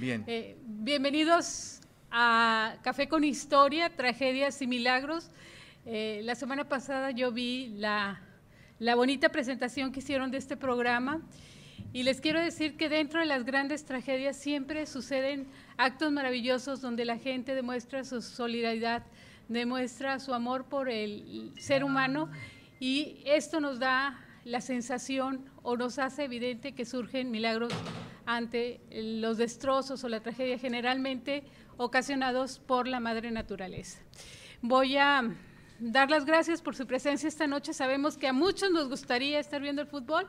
Bien. Eh, bienvenidos a Café con Historia, Tragedias y Milagros. Eh, la semana pasada yo vi la, la bonita presentación que hicieron de este programa y les quiero decir que dentro de las grandes tragedias siempre suceden actos maravillosos donde la gente demuestra su solidaridad, demuestra su amor por el ser ah. humano y esto nos da la sensación o nos hace evidente que surgen milagros ante los destrozos o la tragedia generalmente ocasionados por la madre naturaleza. Voy a dar las gracias por su presencia esta noche. Sabemos que a muchos nos gustaría estar viendo el fútbol,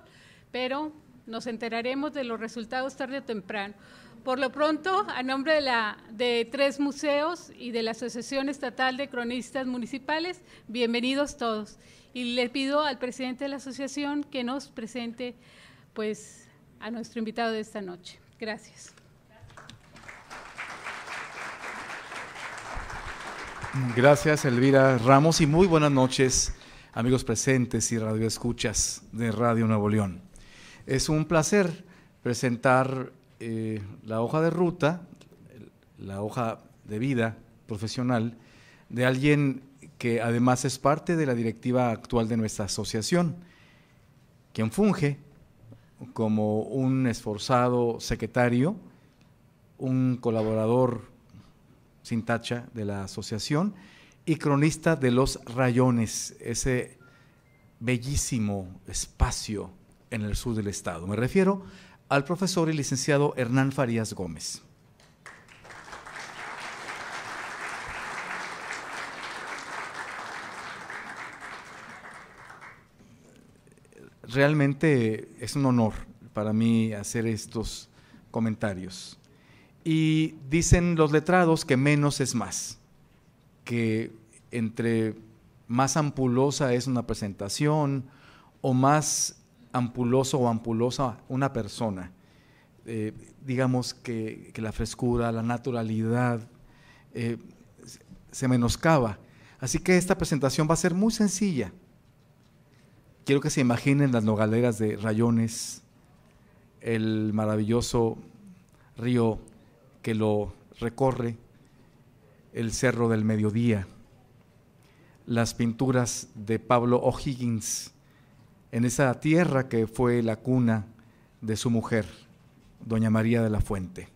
pero nos enteraremos de los resultados tarde o temprano. Por lo pronto, a nombre de, la, de tres museos y de la Asociación Estatal de Cronistas Municipales, bienvenidos todos. Y le pido al presidente de la asociación que nos presente pues a nuestro invitado de esta noche. Gracias. Gracias, Elvira Ramos, y muy buenas noches, amigos presentes y radioescuchas de Radio Nuevo León. Es un placer presentar eh, la hoja de ruta, la hoja de vida profesional de alguien que además es parte de la directiva actual de nuestra asociación, quien funge como un esforzado secretario, un colaborador sin tacha de la asociación y cronista de Los Rayones, ese bellísimo espacio en el sur del estado. Me refiero al profesor y licenciado Hernán Farías Gómez. realmente es un honor para mí hacer estos comentarios. Y dicen los letrados que menos es más, que entre más ampulosa es una presentación o más ampuloso o ampulosa una persona. Eh, digamos que, la frescura, la naturalidad eh, se menoscaba. Así que esta presentación va a ser muy sencilla quiero que se imaginen las nogaleras de Rayones, el maravilloso río que lo recorre, el Cerro del Mediodía, las pinturas de Pablo O'Higgins en esa tierra que fue la cuna de su mujer, doña María de la Fuente.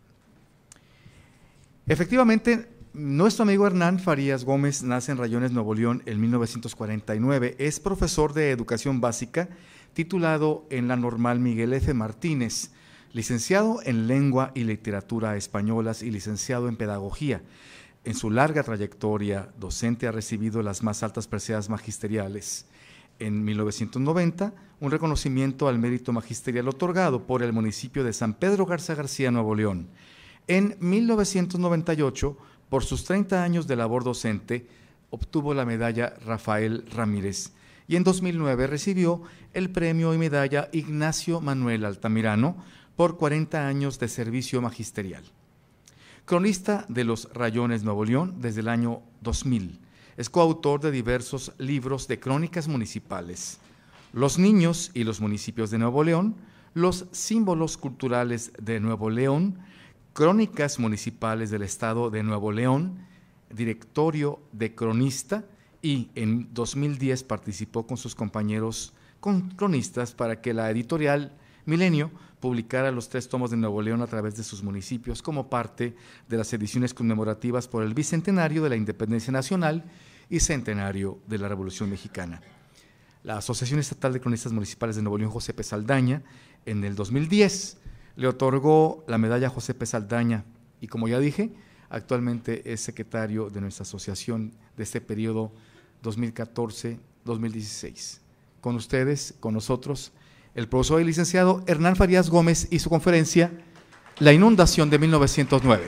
Efectivamente, nuestro amigo Hernán Farías Gómez nace en Rayones, Nuevo León, en 1949. Es profesor de educación básica, titulado en la normal Miguel F. Martínez, licenciado en lengua y literatura españolas y licenciado en pedagogía. En su larga trayectoria docente ha recibido las más altas preciadas magisteriales. En 1990, un reconocimiento al mérito magisterial otorgado por el municipio de San Pedro Garza García, Nuevo León. En 1998, por sus 30 años de labor docente, obtuvo la medalla Rafael Ramírez y en 2009 recibió el premio y medalla Ignacio Manuel Altamirano por 40 años de servicio magisterial. Cronista de los Rayones Nuevo León desde el año 2000, es coautor de diversos libros de crónicas municipales, Los niños y los municipios de Nuevo León, Los símbolos culturales de Nuevo León, Crónicas Municipales del Estado de Nuevo León, directorio de cronista y en 2010 participó con sus compañeros cronistas para que la editorial Milenio publicara los tres tomos de Nuevo León a través de sus municipios como parte de las ediciones conmemorativas por el Bicentenario de la Independencia Nacional y Centenario de la Revolución Mexicana. La Asociación Estatal de Cronistas Municipales de Nuevo León, José P. Saldaña, en el 2010 le otorgó la medalla José P. Saldaña y como ya dije, actualmente es secretario de nuestra asociación de este periodo 2014-2016. Con ustedes, con nosotros, el profesor y licenciado Hernán Farías Gómez y su conferencia La inundación de 1909.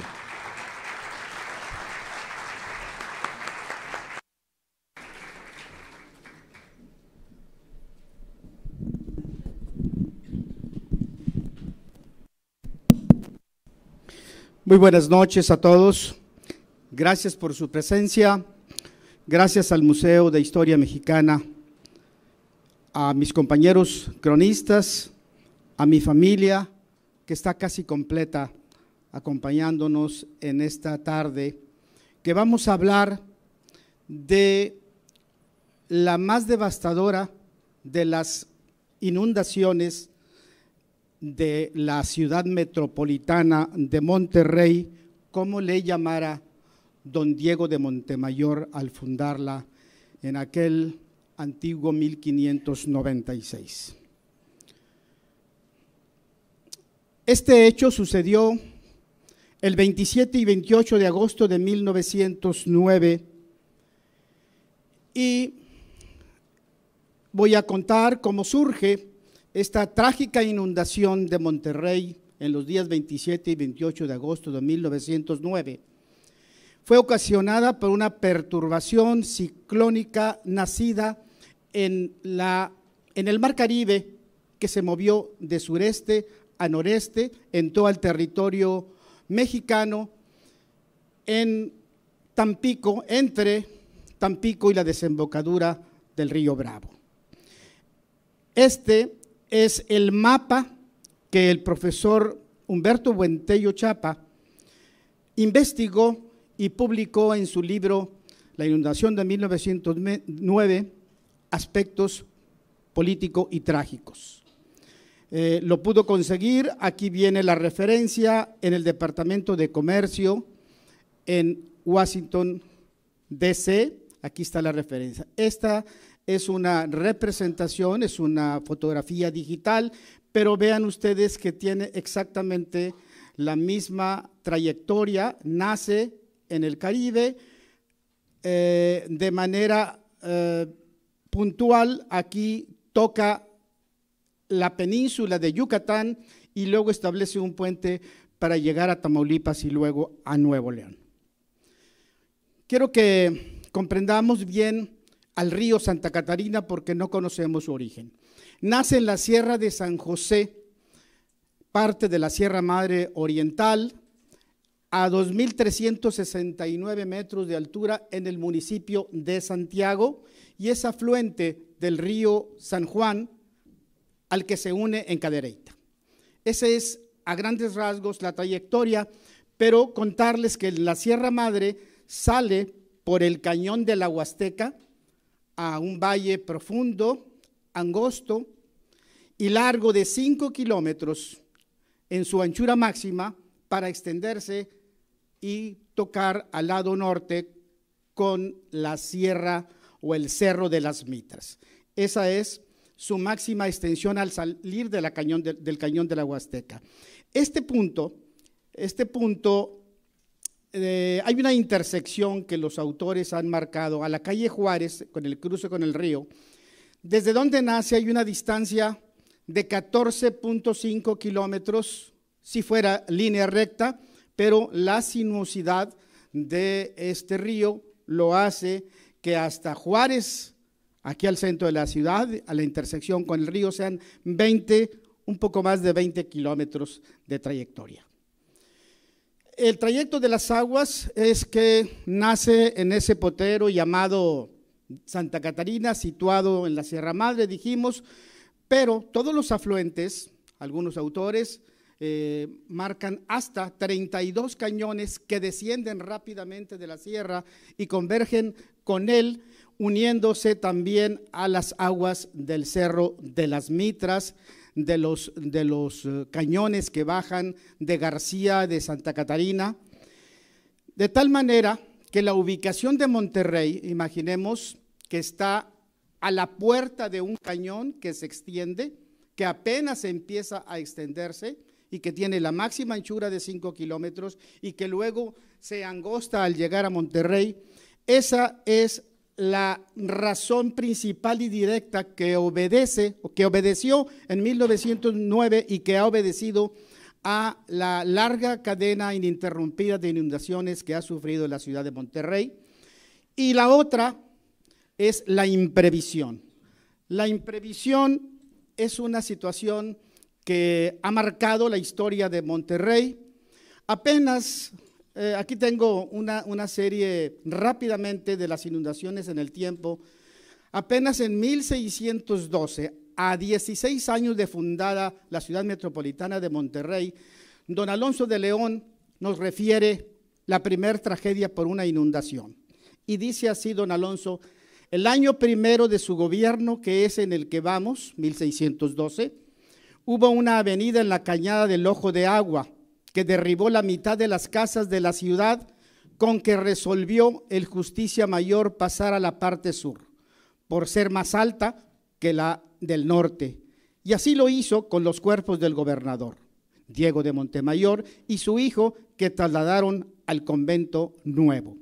Muy buenas noches a todos. Gracias por su presencia. Gracias al Museo de Historia Mexicana, a mis compañeros cronistas, a mi familia que está casi completa acompañándonos en esta tarde, que vamos a hablar de la más devastadora de las inundaciones de la ciudad metropolitana de Monterrey, como le llamara don Diego de Montemayor al fundarla en aquel antiguo 1596. Este hecho sucedió el 27 y 28 de agosto de 1909 y voy a contar cómo surge esta trágica inundación de Monterrey en los días 27 y 28 de agosto de 1909 fue ocasionada por una perturbación ciclónica nacida en, la, en el Mar Caribe que se movió de sureste a noreste en todo el territorio mexicano, en Tampico, entre Tampico y la desembocadura del río Bravo. Este es el mapa que el profesor Humberto Buentello Chapa investigó y publicó en su libro La inundación de 1909, aspectos políticos y trágicos. Eh, lo pudo conseguir, aquí viene la referencia en el Departamento de Comercio en Washington, D.C., aquí está la referencia. Esta es una representación, es una fotografía digital, pero vean ustedes que tiene exactamente la misma trayectoria, nace en el Caribe eh, de manera eh, puntual, aquí toca la península de Yucatán y luego establece un puente para llegar a Tamaulipas y luego a Nuevo León. Quiero que comprendamos bien al río Santa Catarina porque no conocemos su origen. Nace en la Sierra de San José, parte de la Sierra Madre Oriental, a 2.369 metros de altura en el municipio de Santiago y es afluente del río San Juan al que se une en Cadereyta. Esa es a grandes rasgos la trayectoria, pero contarles que la Sierra Madre sale por el cañón de la Huasteca, a un valle profundo, angosto y largo de 5 kilómetros en su anchura máxima para extenderse y tocar al lado norte con la sierra o el cerro de las Mitras. Esa es su máxima extensión al salir de la cañón del cañón de la Huasteca. Este punto, este punto eh, hay una intersección que los autores han marcado a la calle Juárez, con el cruce con el río, desde donde nace hay una distancia de 14.5 kilómetros, si fuera línea recta, pero la sinuosidad de este río lo hace que hasta Juárez, aquí al centro de la ciudad, a la intersección con el río, sean 20, un poco más de 20 kilómetros de trayectoria. El trayecto de las aguas es que nace en ese potero llamado Santa Catarina, situado en la Sierra Madre, dijimos, pero todos los afluentes, algunos autores, eh, marcan hasta 32 cañones que descienden rápidamente de la sierra y convergen con él, uniéndose también a las aguas del Cerro de las Mitras de los, de los eh, cañones que bajan de García, de Santa Catarina, de tal manera que la ubicación de Monterrey, imaginemos que está a la puerta de un cañón que se extiende, que apenas empieza a extenderse y que tiene la máxima anchura de 5 kilómetros y que luego se angosta al llegar a Monterrey. Esa es la razón principal y directa que obedece o que obedeció en 1909 y que ha obedecido a la larga cadena ininterrumpida de inundaciones que ha sufrido la ciudad de Monterrey. Y la otra es la imprevisión. La imprevisión es una situación que ha marcado la historia de Monterrey. Apenas eh, aquí tengo una, serie rápidamente de las inundaciones en el tiempo. Apenas en 1612, a 16 años de fundada la ciudad metropolitana de Monterrey, don Alonso de León nos refiere la primera tragedia por una inundación. Y dice así don Alonso, el año primero de su gobierno, que es en el que vamos, 1612, hubo una avenida en la cañada del Ojo de Agua, que derribó la mitad de las casas de la ciudad, con que resolvió el justicia mayor pasar a la parte sur, por ser más alta que la del norte. Y así lo hizo con los cuerpos del gobernador, Diego de Montemayor, y su hijo, que trasladaron al convento nuevo.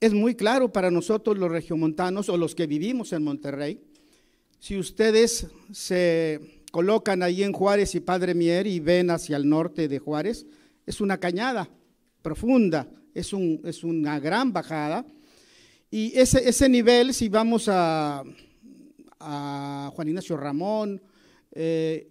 Es muy claro para nosotros los regiomontanos o los que vivimos en Monterrey, si ustedes se colocan ahí en Juárez y Padre Mier y ven hacia el norte de Juárez, es una cañada profunda, es, una gran bajada. Y ese, nivel, si vamos a, Juan Ignacio Ramón, eh,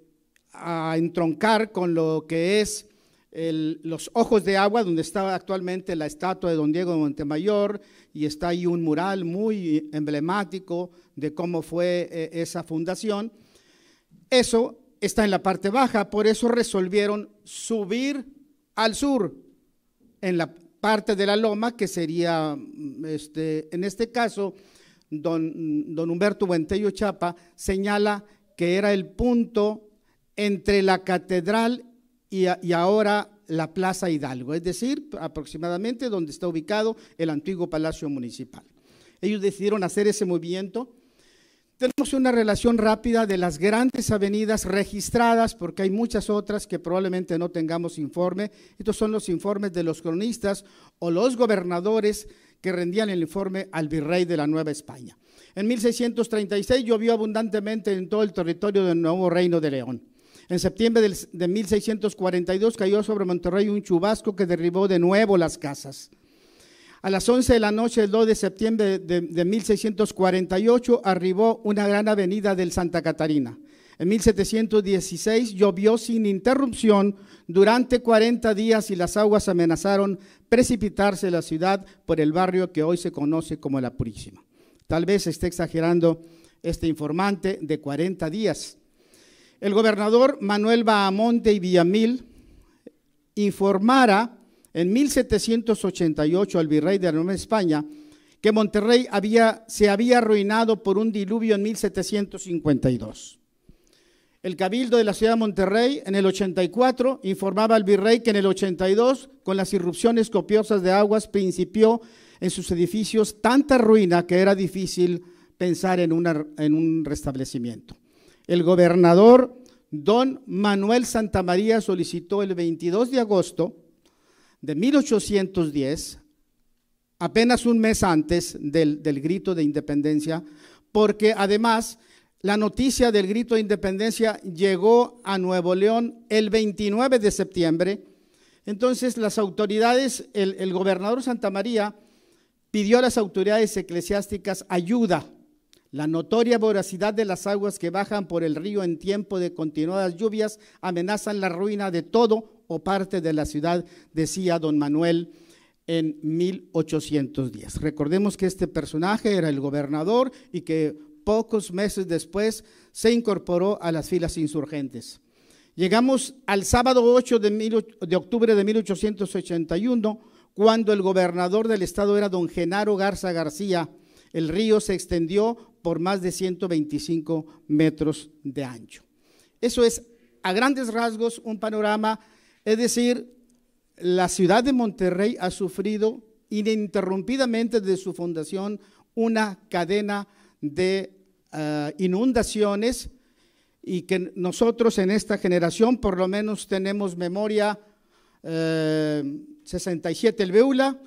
a entroncar con lo que es los ojos de agua, donde está actualmente la estatua de don Diego de Montemayor, y está ahí un mural muy emblemático de cómo fue eh, esa fundación. Eso está en la parte baja, por eso resolvieron subir al sur, en la parte de la loma, que sería, mm, este, en este caso, don, don Humberto Buentello Chapa señala que era el punto entre la catedral y, y ahora la Plaza Hidalgo, es decir, aproximadamente donde está ubicado el antiguo Palacio Municipal. Ellos decidieron hacer ese movimiento tenemos una relación rápida de las grandes avenidas registradas, porque hay muchas otras que probablemente no tengamos informe. Estos son los informes de los cronistas o los gobernadores que rendían el informe al virrey de la Nueva España. En 1636 llovió abundantemente en todo el territorio del nuevo reino de León. En septiembre de 1642 cayó sobre Monterrey un chubasco que derribó de nuevo las casas. A las 11 de la noche del 2 de septiembre de, 1648 arribó una gran avenida del Santa Catarina. En 1716 llovió sin interrupción durante 40 días y las aguas amenazaron precipitarse la ciudad por el barrio que hoy se conoce como la Purísima. Tal vez esté exagerando este informante de 40 días. El gobernador Manuel Bahamonte y Villamil informara en 1788 al virrey de la Nueva España que Monterrey se había arruinado por un diluvio en 1752. El cabildo de la ciudad de Monterrey en el 84 informaba al virrey que en el 82, con las irrupciones copiosas de aguas, principió en sus edificios tanta ruina que era difícil pensar en, en un restablecimiento. El gobernador don Manuel Santamaría solicitó el 22 de agosto de 1810, apenas un mes antes del, grito de independencia, porque además la noticia del grito de independencia llegó a Nuevo León el 29 de septiembre. Entonces las autoridades, el, el, gobernador Santa María pidió a las autoridades eclesiásticas ayuda. La notoria voracidad de las aguas que bajan por el río en tiempo de continuadas lluvias amenazan la ruina de todo o parte de la ciudad, decía don Manuel en 1810. Recordemos que este personaje era el gobernador y que pocos meses después se incorporó a las filas insurgentes. Llegamos al sábado 8 de, de, octubre de 1881, cuando el gobernador del estado era don Genaro Garza García. El río se extendió por más de 125 metros de ancho. Eso es, a grandes rasgos, un panorama es decir, la ciudad de Monterrey ha sufrido ininterrumpidamente desde su fundación una cadena de eh, inundaciones y que nosotros en esta generación por lo menos tenemos memoria 67 eh, el Beula,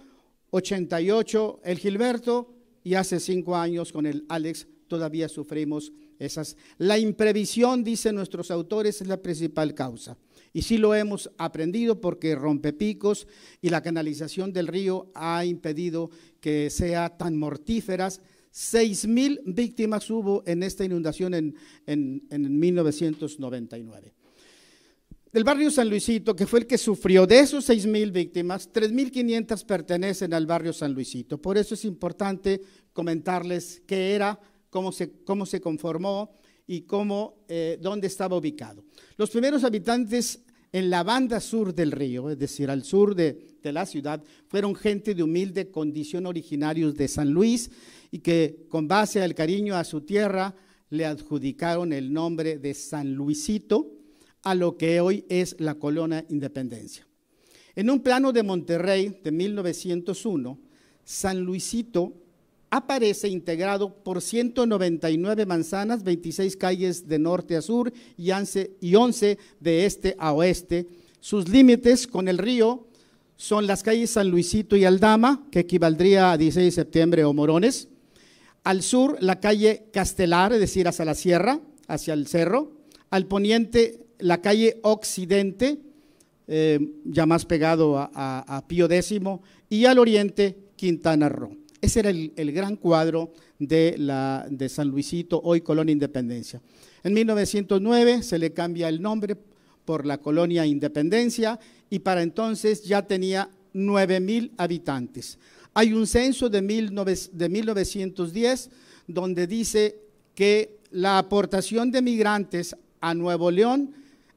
88 el Gilberto y hace cinco años con el Alex todavía sufrimos esas. La imprevisión, dicen nuestros autores, es la principal causa. Y sí lo hemos aprendido porque rompe picos y la canalización del río ha impedido que sea tan mortíferas. Seis mil víctimas hubo en esta inundación en, 1999. El barrio San Luisito, que fue el que sufrió de esos 6.000 víctimas, 3.500 pertenecen al barrio San Luisito. Por eso es importante comentarles qué era, cómo se, cómo se conformó y cómo, eh, dónde estaba ubicado. Los primeros habitantes en la banda sur del río, es decir, al sur de, la ciudad, fueron gente de humilde condición originarios de San Luis y que con base al cariño a su tierra le adjudicaron el nombre de San Luisito a lo que hoy es la colonia Independencia. En un plano de Monterrey de 1901, San Luisito aparece integrado por 199 manzanas, 26 calles de norte a sur y 11 de este a oeste. Sus límites con el río son las calles San Luisito y Aldama, que equivaldría a 16 de septiembre o Morones. Al sur, la calle Castelar, es decir, hacia la sierra, hacia el cerro. Al poniente, la calle Occidente, eh, ya más pegado a, a Pío X. Y al oriente, Quintana Roo. Ese era el, gran cuadro de, San Luisito, hoy Colonia Independencia. En 1909 se le cambia el nombre por la Colonia Independencia y para entonces ya tenía 9.000 habitantes. Hay un censo de, de 1910 donde dice que la aportación de migrantes a Nuevo León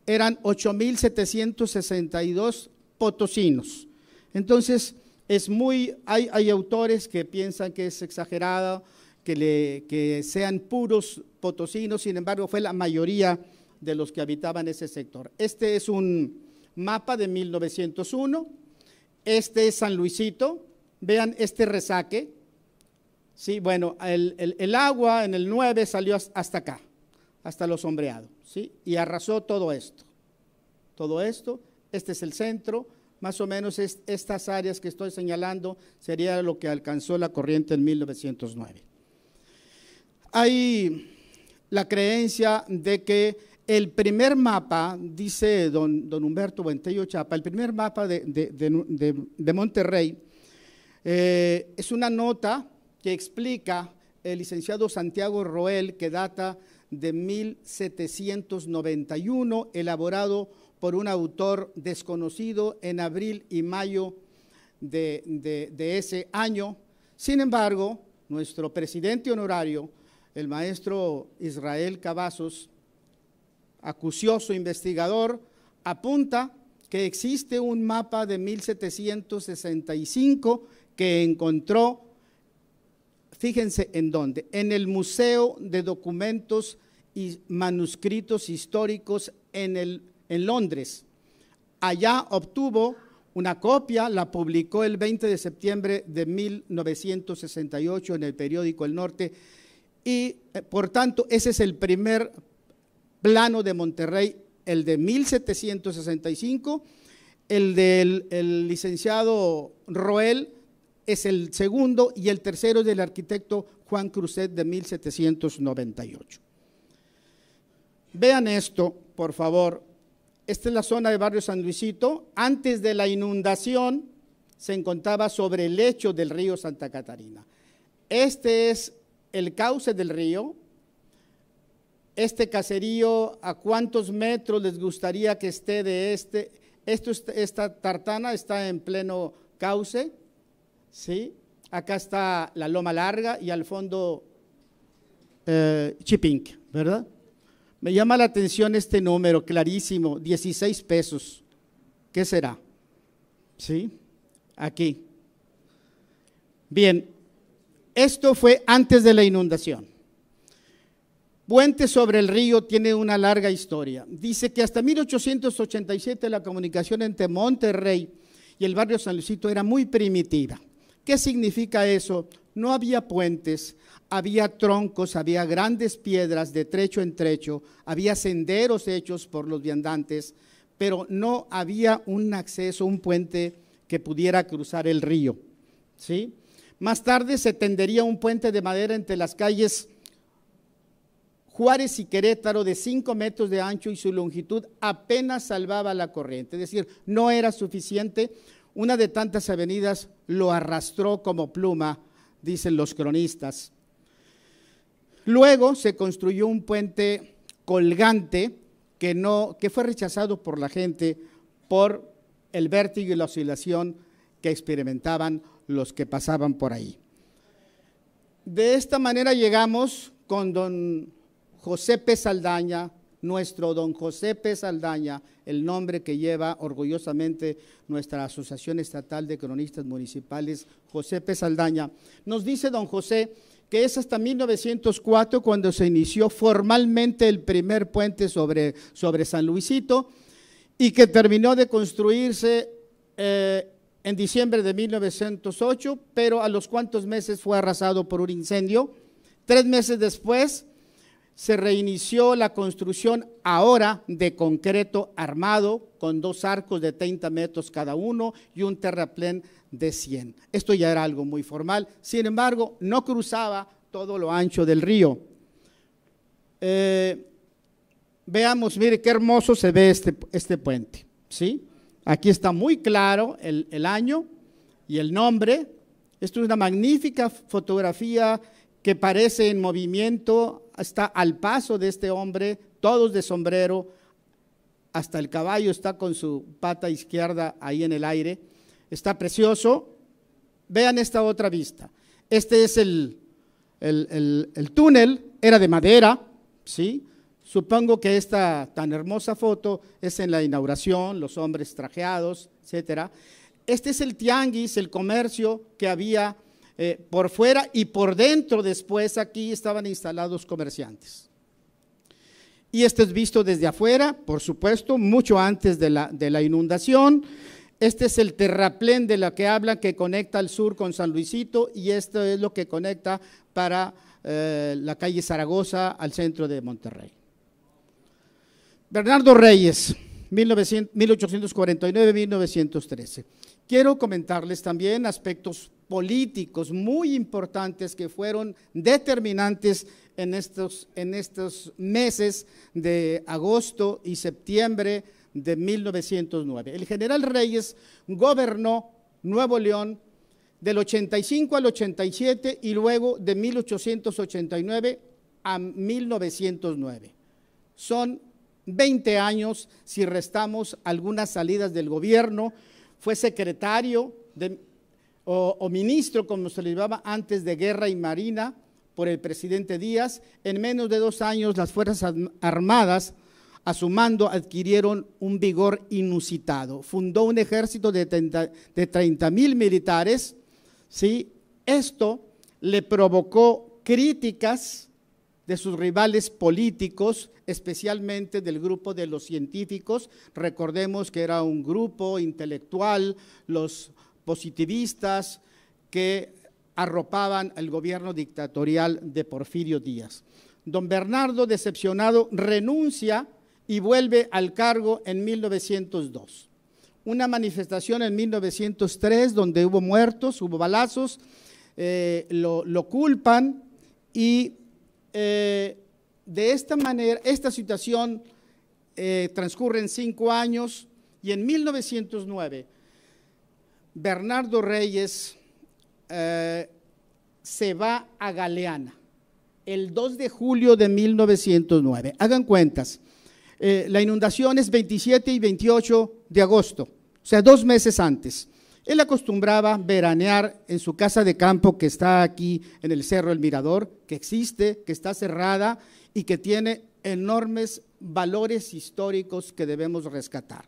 eran 8.762 potosinos. Entonces, es muy, hay, autores que piensan que es exagerado, que, le, que sean puros potosinos, sin embargo fue la mayoría de los que habitaban ese sector. Este es un mapa de 1901, este es San Luisito, vean este resaque, sí, bueno, el, agua en el 9 salió hasta acá, hasta lo sombreado, ¿sí? y arrasó todo esto, todo esto, este es el centro, más o menos estas áreas que estoy señalando sería lo que alcanzó la corriente en 1909. Hay la creencia de que el primer mapa, dice don, don Humberto Buentello Chapa, el primer mapa de, Monterrey eh, es una nota que explica el licenciado Santiago Roel que data de 1791, elaborado por un autor desconocido en abril y mayo de, ese año. Sin embargo, nuestro presidente honorario, el maestro Israel Cavazos, acucioso investigador, apunta que existe un mapa de 1765 que encontró, fíjense en dónde, en el Museo de Documentos y Manuscritos Históricos en el en Londres. Allá obtuvo una copia, la publicó el 20 de septiembre de 1968 en el periódico El Norte y eh, por tanto ese es el primer plano de Monterrey, el de 1765, el del licenciado Roel es el segundo y el tercero es del arquitecto Juan Cruzet de 1798. Vean esto, por favor, esta es la zona de barrio San Luisito. Antes de la inundación se encontraba sobre el lecho del río Santa Catarina. Este es el cauce del río. Este caserío, ¿a cuántos metros les gustaría que esté de este? esta tartana está en pleno cauce, ¿sí? Acá está la Loma Larga y al fondo eh, ¿verdad? Me llama la atención este número, clarísimo, 16 pesos. ¿Qué será? ¿Sí? Aquí. Bien, esto fue antes de la inundación. Puente sobre el río tiene una larga historia. Dice que hasta 1887 la comunicación entre Monterrey y el barrio San Luisito era muy primitiva. ¿Qué significa eso? No había puentes, había troncos, había grandes piedras de trecho en trecho, había senderos hechos por los viandantes, pero no había un acceso, un puente que pudiera cruzar el río. ¿sí? Más tarde se tendería un puente de madera entre las calles Juárez y Querétaro de 5 metros de ancho y su longitud apenas salvaba la corriente, es decir, no era suficiente una de tantas avenidas lo arrastró como pluma, dicen los cronistas. Luego se construyó un puente colgante que, no, que fue rechazado por la gente por el vértigo y la oscilación que experimentaban los que pasaban por ahí. De esta manera llegamos con don José P. Saldaña, nuestro don José P. Saldaña, el nombre que lleva orgullosamente nuestra Asociación Estatal de Cronistas Municipales, José P. Saldaña, Nos dice don José que es hasta 1904 cuando se inició formalmente el primer puente sobre, sobre San Luisito y que terminó de construirse eh, en diciembre de 1908, pero a los cuantos meses fue arrasado por un incendio. Tres meses después se reinició la construcción ahora de concreto armado con dos arcos de 30 metros cada uno y un terraplén de 100. Esto ya era algo muy formal, sin embargo, no cruzaba todo lo ancho del río. Eh, veamos, mire qué hermoso se ve este, este puente. ¿sí? Aquí está muy claro el, el año y el nombre. Esto es una magnífica fotografía que parece en movimiento está al paso de este hombre, todos de sombrero, hasta el caballo está con su pata izquierda ahí en el aire. Está precioso. Vean esta otra vista. Este es el, el, túnel, era de madera, ¿sí? Supongo que esta tan hermosa foto es en la inauguración, los hombres trajeados, etcétera. Este es el tianguis, el comercio que había eh, por fuera y por dentro después aquí estaban instalados comerciantes. Y este es visto desde afuera, por supuesto, mucho antes de la, de la inundación. Este es el terraplén de la que habla, que conecta al sur con San Luisito y esto es lo que conecta para eh, la calle Zaragoza al centro de Monterrey. Bernardo Reyes, 1849-1913. Quiero comentarles también aspectos políticos muy importantes que fueron determinantes en estos, en estos meses de agosto y septiembre de 1909. El general Reyes gobernó Nuevo León del 85 al 87 y luego de 1889 a 1909. Son 20 años si restamos algunas salidas del gobierno. Fue secretario de, o, ministro, como se le llamaba antes, de Guerra y Marina por el presidente Díaz, en menos de dos años las Fuerzas Armadas a su mando adquirieron un vigor inusitado. Fundó un ejército de 30, de mil militares. ¿sí? Esto le provocó críticas de sus rivales políticos, especialmente del grupo de los científicos. Recordemos que era un grupo intelectual, los positivistas que arropaban el gobierno dictatorial de Porfirio Díaz. Don Bernardo, decepcionado, renuncia y vuelve al cargo en 1902. Una manifestación en 1903 donde hubo muertos, hubo balazos, eh, lo, culpan y eh, de esta manera, esta situación eh, transcurre en cinco años y en 1909 Bernardo Reyes eh, se va a Galeana el 2 de julio de 1909. Hagan cuentas. Eh, la inundación es 27 y 28 de agosto, o sea, dos meses antes. Él acostumbraba veranear en su casa de campo que está aquí en el Cerro El Mirador, que existe, que está cerrada y que tiene enormes valores históricos que debemos rescatar.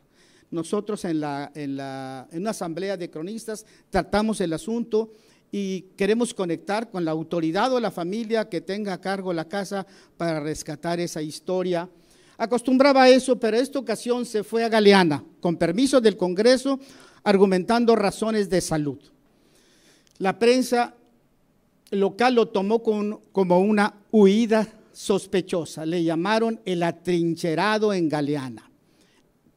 Nosotros en, la, en, la, una asamblea de cronistas tratamos el asunto y queremos conectar con la autoridad o la familia que tenga a cargo la casa para rescatar esa historia. Acostumbraba a eso, pero esta ocasión se fue a Galeana, con permiso del Congreso, argumentando razones de salud. La prensa local lo tomó como una huida sospechosa, le llamaron el atrincherado en Galeana.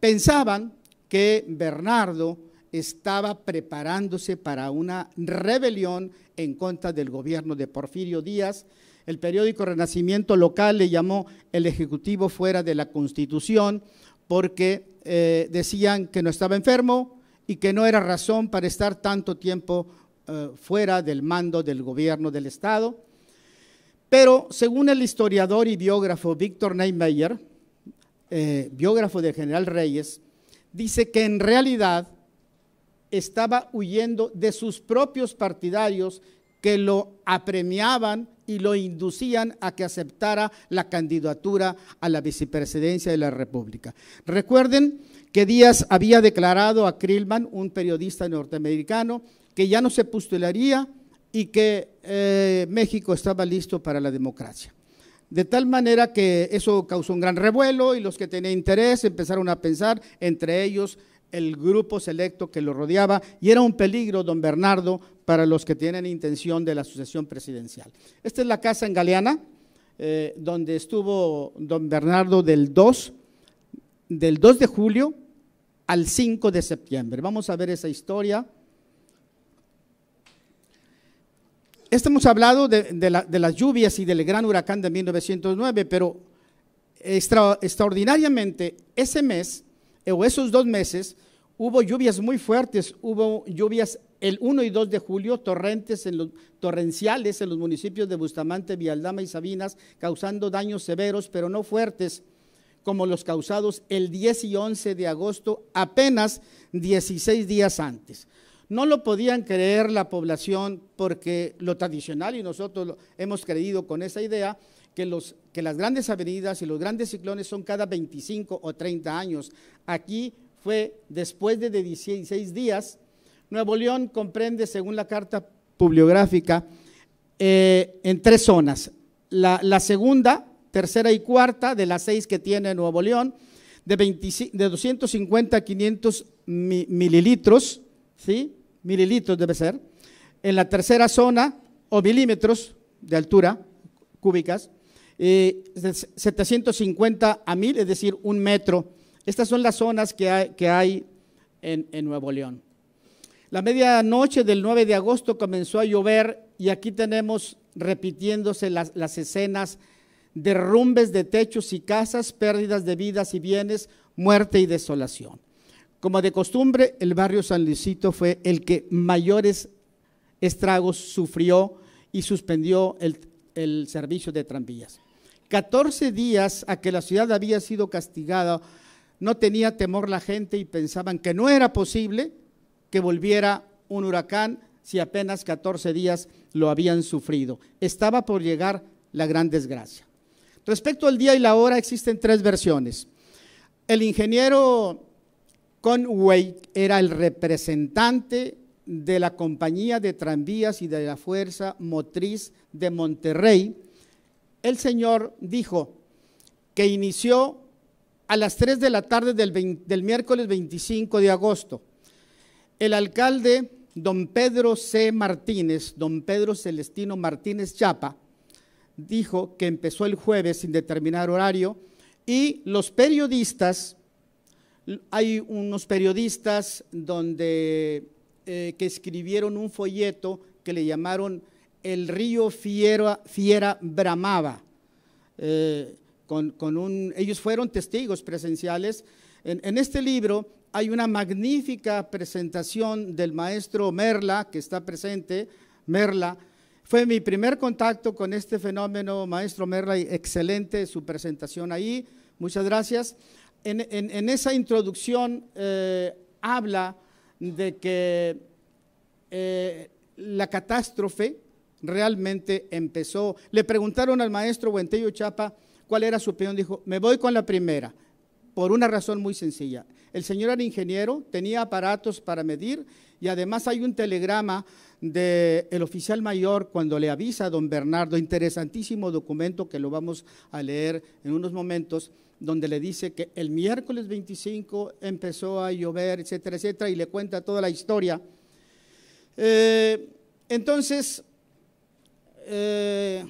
Pensaban que Bernardo estaba preparándose para una rebelión en contra del gobierno de Porfirio Díaz. El periódico Renacimiento local le llamó el Ejecutivo fuera de la Constitución porque eh, decían que no estaba enfermo y que no era razón para estar tanto tiempo eh, fuera del mando del gobierno del Estado. Pero según el historiador y biógrafo Víctor Neymeyer, eh, biógrafo del general Reyes, dice que en realidad estaba huyendo de sus propios partidarios que lo apremiaban y lo inducían a que aceptara la candidatura a la vicepresidencia de la República. Recuerden que Díaz había declarado a Krillman, un periodista norteamericano, que ya no se postularía y que eh, México estaba listo para la democracia. De tal manera que eso causó un gran revuelo y los que tenían interés empezaron a pensar, entre ellos el grupo selecto que lo rodeaba, y era un peligro, don Bernardo, para los que tienen intención de la sucesión presidencial. Esta es la casa en Galeana, eh, donde estuvo don Bernardo del 2, del 2 de julio al 5 de septiembre. Vamos a ver esa historia. Estamos hablado de, de, las lluvias y del gran huracán de 1909, pero extraordinariamente ese mes eh, o esos dos meses hubo lluvias muy fuertes, hubo lluvias el 1 y 2 de julio, torrentes en los, torrenciales en los municipios de Bustamante, Vialdama y Sabinas, causando daños severos, pero no fuertes como los causados el 10 y 11 de agosto, apenas 16 días antes. No lo podían creer la población porque lo tradicional, y nosotros hemos creído con esa idea, que, las grandes avenidas y los grandes ciclones son cada 25 o 30 años. Aquí fue después de 16 días. Nuevo León comprende, según la carta bibliográfica eh, en tres zonas. La, segunda, tercera y cuarta de las seis que tiene Nuevo León, de, de 250 a 500 mililitros ¿sí? mililitros debe ser. En la tercera zona, o milímetros de altura cúbicas, 750 eh, a 1000, es decir, un metro. Estas son las zonas que hay, en, Nuevo León. La medianoche del 9 de agosto comenzó a llover y aquí tenemos repitiéndose las, escenas, derrumbes de techos y casas, pérdidas de vidas y bienes, muerte y desolación. Como de costumbre, el barrio San Luisito fue el que mayores estragos sufrió y suspendió el, servicio de tranvías. 14 días a que la ciudad había sido castigada, no tenía temor la gente y pensaban que no era posible que volviera un huracán si apenas 14 días lo habían sufrido. Estaba por llegar la gran desgracia. Respecto al día y la hora, existen tres versiones. El ingeniero Conway era el representante de la compañía de tranvías y de la fuerza motriz de Monterrey, el señor dijo que inició a las 3 de la tarde del, del miércoles 25 de agosto. El alcalde don Pedro C. Martínez, don Pedro Celestino Martínez Chapa, dijo que empezó el jueves sin determinar horario y los periodistas hay unos periodistas donde, eh, que escribieron un folleto que le llamaron El río fiera, fiera bramaba. Eh, ellos fueron testigos presenciales. En, en este libro hay una magnífica presentación del maestro Merla, que está presente. Merla, fue mi primer contacto con este fenómeno, maestro Merla, excelente su presentación ahí, muchas gracias en, esa introducción eh, habla de que eh, la catástrofe realmente empezó. Le preguntaron al maestro Buentello Chapa cuál era su opinión. Dijo, me voy con la primera, por una razón muy sencilla. El señor era ingeniero, tenía aparatos para medir y además hay un telegrama del oficial mayor cuando le avisa a don Bernardo, interesantísimo documento que lo vamos a leer en unos momentos donde le dice que el miércoles 25 empezó a llover, etcétera, etcétera, y le cuenta toda la historia. Eh, entonces, eh,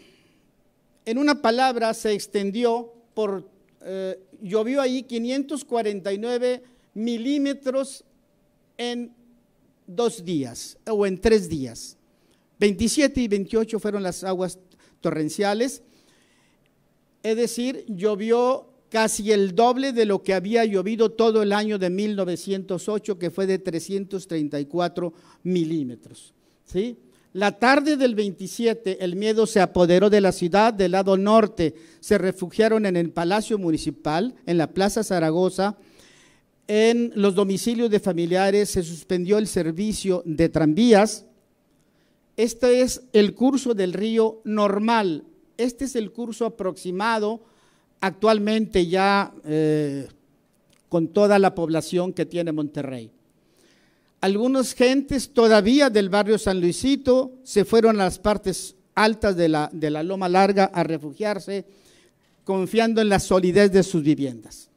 en una palabra se extendió por, eh, llovió ahí 549 milímetros en dos días o en tres días. 27 y 28 fueron las aguas torrenciales, es decir, llovió casi el doble de lo que había llovido todo el año de 1908, que fue de 334 milímetros. ¿sí? La tarde del 27, el miedo se apoderó de la ciudad del lado norte. Se refugiaron en el Palacio Municipal, en la Plaza Zaragoza, en los domicilios de familiares, se suspendió el servicio de tranvías. Este es el curso del río normal. Este es el curso aproximado actualmente ya eh, con toda la población que tiene Monterrey. Algunas gentes todavía del barrio San Luisito se fueron a las partes altas de la, de la Loma Larga a refugiarse, confiando en la solidez de sus viviendas.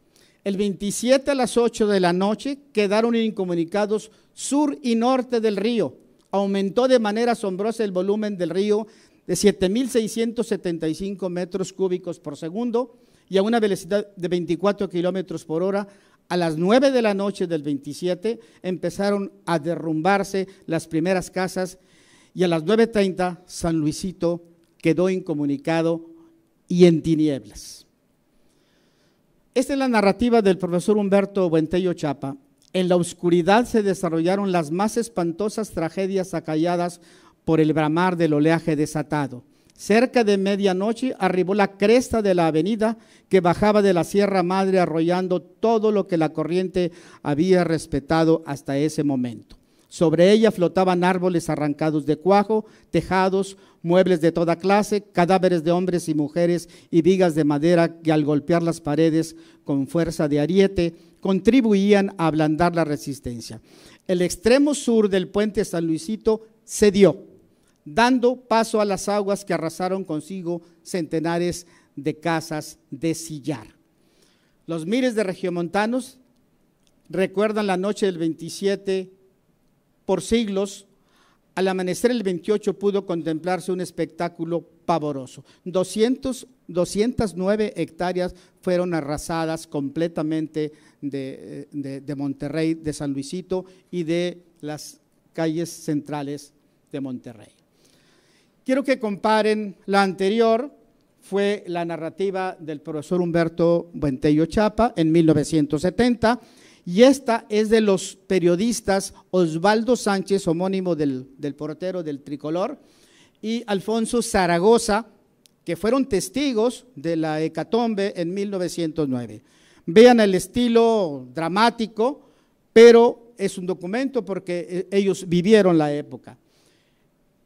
El 27 a las 8 de la noche quedaron incomunicados sur y norte del río. Aumentó de manera asombrosa el volumen del río de 7.675 metros cúbicos por segundo y a una velocidad de 24 kilómetros por hora, a las 9 de la noche del 27 empezaron a derrumbarse las primeras casas y a las 9.30 San Luisito quedó incomunicado y en tinieblas. Esta es la narrativa del profesor Humberto Buentello Chapa. En la oscuridad se desarrollaron las más espantosas tragedias acalladas por el bramar del oleaje desatado. Cerca de medianoche arribó la cresta de la avenida que bajaba de la Sierra Madre arrollando todo lo que la corriente había respetado hasta ese momento. Sobre ella flotaban árboles arrancados de cuajo, tejados, muebles de toda clase, cadáveres de hombres y mujeres y vigas de madera que al golpear las paredes con fuerza de ariete contribuían a ablandar la resistencia. El extremo sur del puente San Luisito cedió dando paso a las aguas que arrasaron consigo centenares de casas de sillar. Los miles de regiomontanos recuerdan la noche del 27 por siglos. Al amanecer el 28 pudo contemplarse un espectáculo pavoroso. 209 hectáreas fueron arrasadas completamente de Monterrey, de San Luisito y de las calles centrales de Monterrey. Quiero que comparen la anterior, fue la narrativa del profesor Humberto Buentello Chapa en 1970, y esta es de los periodistas Osvaldo Sánchez, homónimo del, del portero del tricolor, y Alfonso Zaragoza, que fueron testigos de la hecatombe en 1909. Vean el estilo dramático, pero es un documento porque eh, ellos vivieron la época.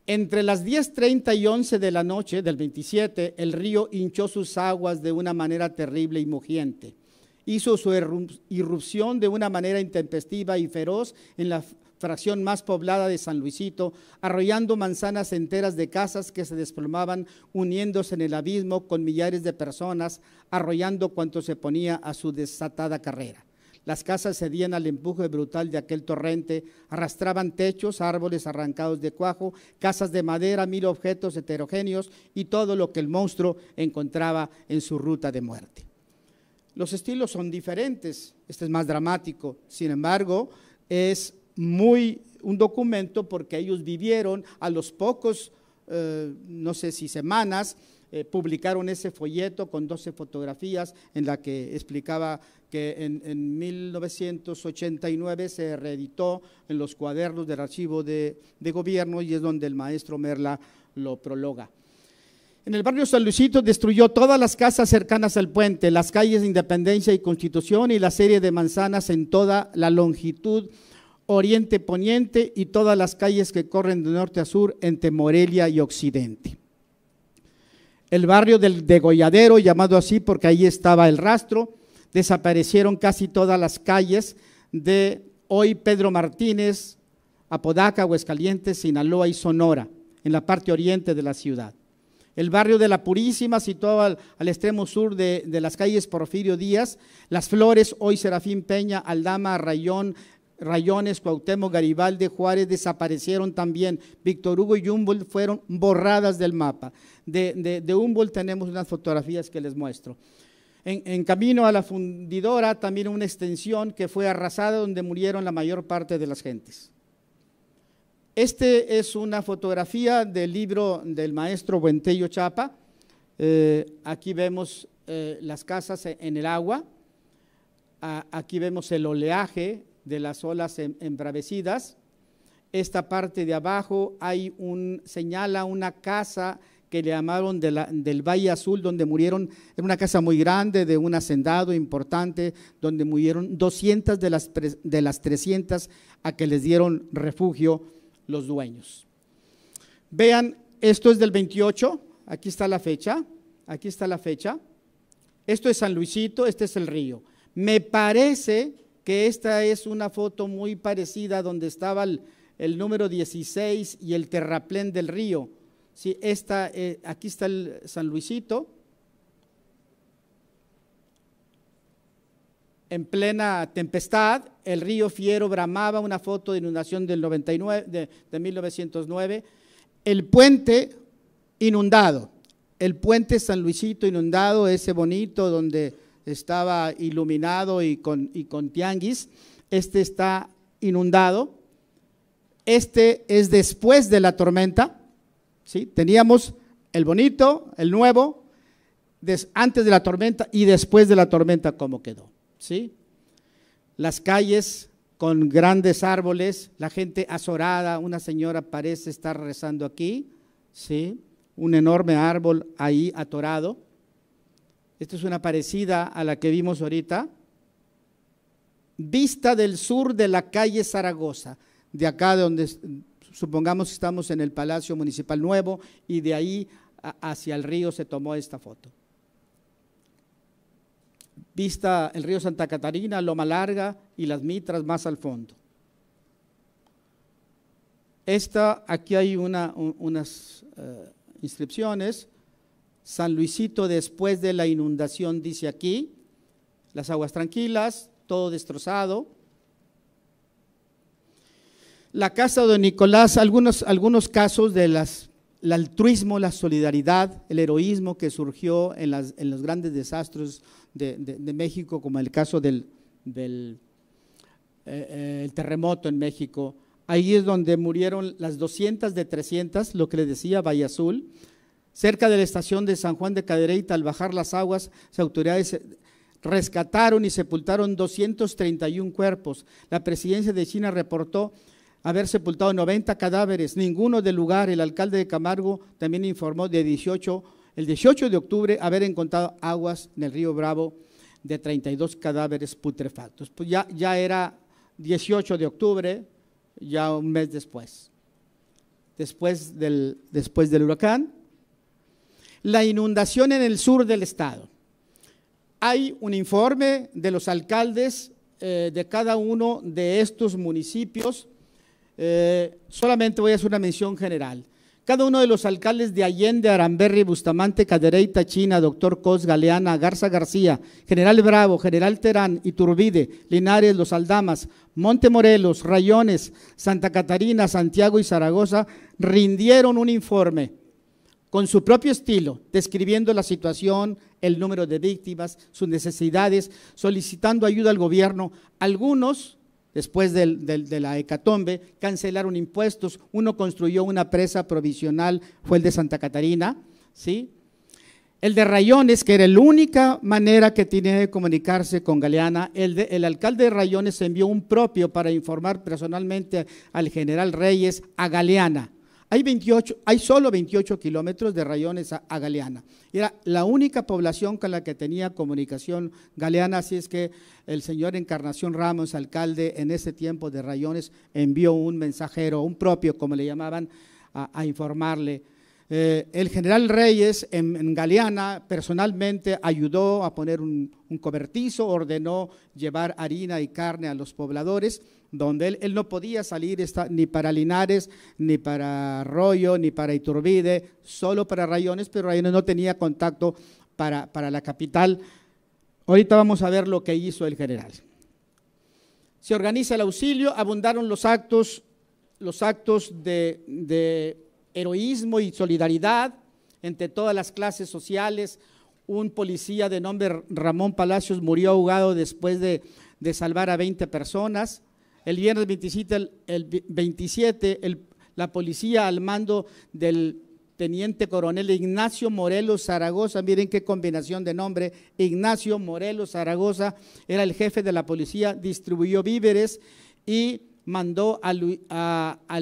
Entre las 10.30 y 11 de la noche del 27, el río hinchó sus aguas de una manera terrible y mugiente. Hizo su irrupción de una manera intempestiva y feroz en la fracción más poblada de San Luisito, arrollando manzanas enteras de casas que se desplomaban, uniéndose en el abismo con millares de personas, arrollando cuanto se ponía a su desatada carrera. Las casas cedían al empuje brutal de aquel torrente, arrastraban techos, árboles arrancados de cuajo, casas de madera, mil objetos heterogéneos y todo lo que el monstruo encontraba en su ruta de muerte. Los estilos son diferentes, este es más dramático, sin embargo, es muy un documento porque ellos vivieron a los pocos, eh, no sé si semanas, eh, publicaron ese folleto con 12 fotografías en la que explicaba que en, 1989 se reeditó en los cuadernos del archivo de, gobierno y es donde el maestro Merla lo prologa. En el barrio San Luisito destruyó todas las casas cercanas al puente, las calles de Independencia y Constitución y la serie de manzanas en toda la longitud oriente-poniente y todas las calles que corren de norte a sur entre Morelia y Occidente el barrio del degolladero, llamado así porque ahí estaba el rastro, desaparecieron casi todas las calles de hoy Pedro Martínez, Apodaca, Huescalientes, Sinaloa y Sonora, en la parte oriente de la ciudad. El barrio de la Purísima, situado al, extremo sur de, de, las calles Porfirio Díaz, Las Flores, hoy Serafín Peña, Aldama, Rayón, Rayones, Cuauhtémoc, Garibaldi, Juárez desaparecieron también. Víctor Hugo y Humboldt fueron borradas del mapa. De, Humboldt tenemos unas fotografías que les muestro. En, camino a la fundidora, también una extensión que fue arrasada donde murieron la mayor parte de las gentes. Este es una fotografía del libro del maestro Buentello Chapa. Eh, aquí vemos eh, las casas en el agua. aquí vemos el oleaje de las olas em, embravecidas. Esta parte de abajo hay un, señala una casa que le llamaron del Valle Azul, donde murieron, era una casa muy grande, de un hacendado importante, donde murieron 200 de las, de las 300 a que les dieron refugio los dueños. Vean, esto es del 28, aquí está la fecha, aquí está la fecha. Esto es San Luisito, este es el río. Me parece que esta es una foto muy parecida donde estaba el, número 16 y el terraplén del río. esta, eh, aquí está el San Luisito, en plena tempestad, el río Fiero bramaba, una foto de inundación del 99, de, de, 1909, el puente inundado, el puente San Luisito inundado, ese bonito donde estaba iluminado y con, y tianguis, este está inundado, este es después de la tormenta, ¿sí? teníamos el bonito, el nuevo, antes de la tormenta y después de la tormenta como quedó. ¿sí? Las calles con grandes árboles, la gente azorada, una señora parece estar rezando aquí, ¿sí? un enorme árbol ahí atorado esta es una parecida a la que vimos ahorita. Vista del sur de la calle Zaragoza, de acá donde supongamos que estamos en el Palacio Municipal Nuevo y de ahí hacia el río se tomó esta foto. Vista el río Santa Catarina, Loma Larga y las Mitras más al fondo. Esta, aquí hay unas eh, inscripciones San Luisito después de la inundación, dice aquí, las aguas tranquilas, todo destrozado. La casa de Nicolás, algunos, algunos casos del el altruismo, la solidaridad, el heroísmo que surgió en, los grandes desastres de, México, como el caso del, eh, eh, el terremoto en México. Ahí es donde murieron las 200 de 300, lo que le decía Valle Azul. Cerca de la estación de San Juan de Cadereyta, al bajar las aguas, las autoridades rescataron y sepultaron 231 cuerpos. La presidencia de China reportó haber sepultado 90 cadáveres, ninguno del lugar. El alcalde de Camargo también informó de el 18 de octubre haber encontrado aguas en el río Bravo de 32 cadáveres putrefactos. Pues ya, era 18 de octubre, ya un mes después. después del huracán, la inundación en el sur del estado. Hay un informe de los alcaldes eh, de cada uno de estos municipios. Eh, solamente voy a hacer una mención general. Cada uno de los alcaldes de Allende, Aramberri, Bustamante, Cadereyta, China, Doctor Cos, Galeana, Garza García, General Bravo, General Terán, Iturbide, Linares, Los Aldamas, Monte Morelos, Rayones, Santa Catarina, Santiago y Zaragoza rindieron un informe con su propio estilo, describiendo la situación, el número de víctimas, sus necesidades, solicitando ayuda al gobierno. Algunos, después de la hecatombe, cancelaron impuestos. Uno construyó una presa provisional, fue el de Santa Catarina, ¿sí? El de Rayones, que era la única manera que tenía de comunicarse con Galeana, el, el alcalde de Rayones envió un propio para informar personalmente al general Reyes a Galeana hay, 28, hay solo 28 kilómetros de rayones a, Galeana. Era la única población con la que tenía comunicación Galeana, así es que el señor Encarnación Ramos, alcalde en ese tiempo de rayones, envió un mensajero, un propio, como le llamaban, a, informarle. Eh, el general Reyes en, Galeana personalmente ayudó a poner un cobertizo, ordenó llevar harina y carne a los pobladores donde él, no podía salir ni para Linares, ni para Arroyo, ni para Iturbide, solo para Rayones, pero Rayones no tenía contacto para, la capital. Ahorita vamos a ver lo que hizo el general. Se organiza el auxilio, abundaron los actos, los actos de, heroísmo y solidaridad entre todas las clases sociales. Un policía de nombre Ramón Palacios murió ahogado después de, de salvar a 20 personas. El viernes 27, la policía al mando del teniente coronel Ignacio Morelos Zaragoza, miren qué combinación de nombre, Ignacio Morelos Zaragoza era el jefe de la policía, distribuyó víveres y mandó al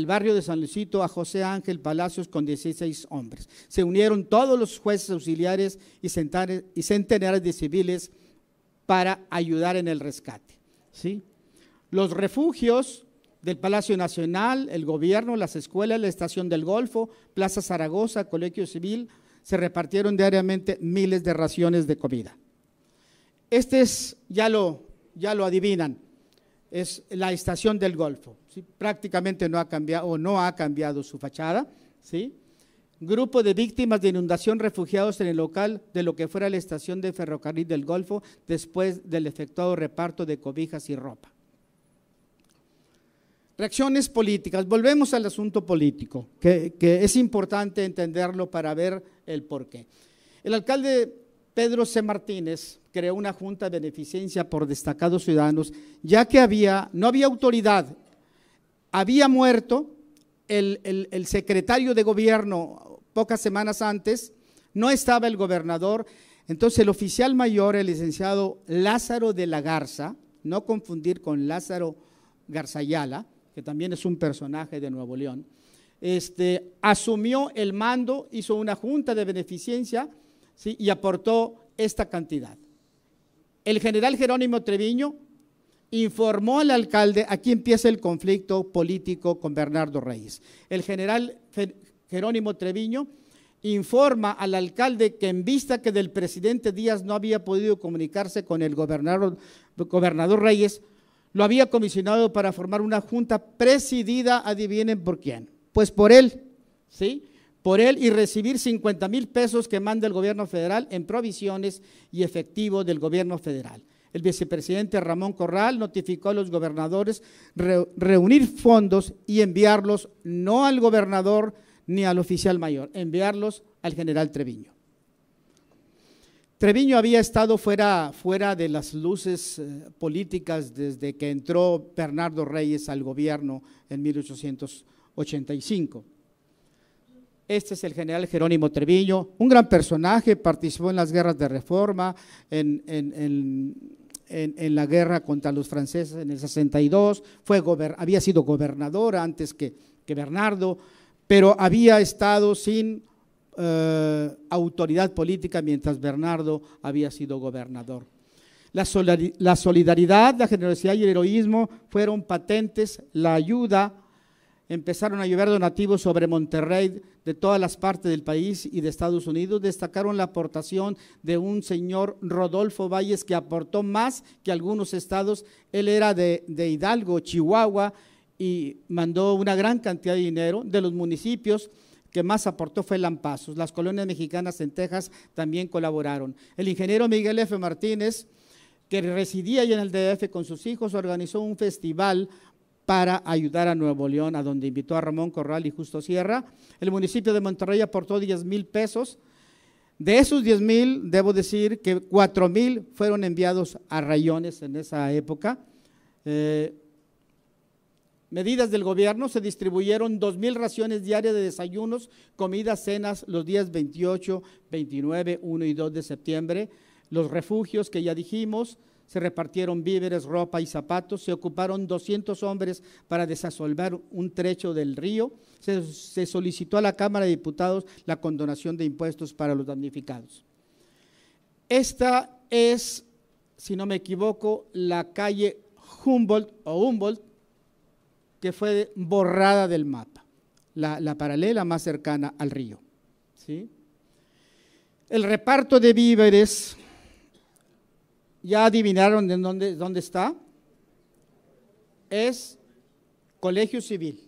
barrio de San Luisito a José Ángel Palacios con 16 hombres. Se unieron todos los jueces auxiliares y, y centenares de civiles para ayudar en el rescate. ¿sí? Los refugios del Palacio Nacional, el gobierno, las escuelas, la estación del Golfo, Plaza Zaragoza, Colegio Civil, se repartieron diariamente miles de raciones de comida. Este es, ya lo, ya lo adivinan, es la estación del Golfo. Prácticamente no ha cambiado o no ha cambiado su fachada. ¿sí? Grupo de víctimas de inundación refugiados en el local de lo que fuera la estación de ferrocarril del Golfo después del efectuado reparto de cobijas y ropa. Reacciones políticas. Volvemos al asunto político, que, es importante entenderlo para ver el porqué. El alcalde Pedro C. Martínez creó una junta de beneficencia por destacados ciudadanos, ya que había, no había autoridad, había muerto el secretario de gobierno pocas semanas antes, no estaba el gobernador, entonces el oficial mayor, el licenciado Lázaro de la Garza, no confundir con Lázaro Garzayala, que también es un personaje de Nuevo León, este, asumió el mando, hizo una junta de beneficencia ¿sí? y aportó esta cantidad. El general Jerónimo Treviño informó al alcalde, aquí empieza el conflicto político con Bernardo Reyes. El general Jerónimo Treviño informa al alcalde que en vista que del presidente Díaz no había podido comunicarse con el gobernador, gobernador Reyes, lo había comisionado para formar una junta presidida, adivinen por quién, pues por él, ¿sí? Por él y recibir 50 mil pesos que manda el gobierno federal en provisiones y efectivo del gobierno federal. El vicepresidente Ramón Corral notificó a los gobernadores reunir fondos y enviarlos no al gobernador ni al oficial mayor, enviarlos al general Treviño. Treviño había estado fuera, fuera de las luces eh, políticas desde que entró Bernardo Reyes al gobierno en 1885. Este es el general Jerónimo Treviño, un gran personaje, participó en las guerras de reforma, en, en, la guerra contra los franceses en el 62, había sido gobernador antes que Bernardo, pero había estado sin eh, autoridad política mientras Bernardo había sido gobernador. La, solidaridad, la generosidad y el heroísmo fueron patentes, la ayuda, empezaron a llover donativos sobre Monterrey de todas las partes del país y de Estados Unidos. Destacaron la aportación de un señor Rodolfo Valles que aportó más que algunos estados. Él era de Hidalgo, Chihuahua, y mandó una gran cantidad de dinero de los municipios que más aportó fue Lampazos. Las colonias mexicanas en Texas también colaboraron. El ingeniero Miguel F. Martínez, que residía ahí en el DF con sus hijos, organizó un festival para ayudar a Nuevo León, a donde invitó a Ramón Corral y Justo Sierra. El municipio de Monterrey aportó 10 mil pesos. De esos 10 mil, debo decir que 4 mil fueron enviados a rayones en esa época. Eh, medidas del gobierno se distribuyeron 2.000 raciones diarias de desayunos, comidas, cenas los días 28, 29, 1 y 2 de septiembre. Los refugios que ya dijimos, se repartieron víveres, ropa y zapatos, se ocuparon 200 hombres para desasolver un trecho del río, se, se, solicitó a la Cámara de Diputados la condonación de impuestos para los damnificados. Esta es, si no me equivoco, la calle Humboldt o Humboldt, que fue borrada del mapa, la, paralela más cercana al río. ¿sí? El reparto de víveres, ¿ya adivinaron dónde, dónde está? Es Colegio Civil,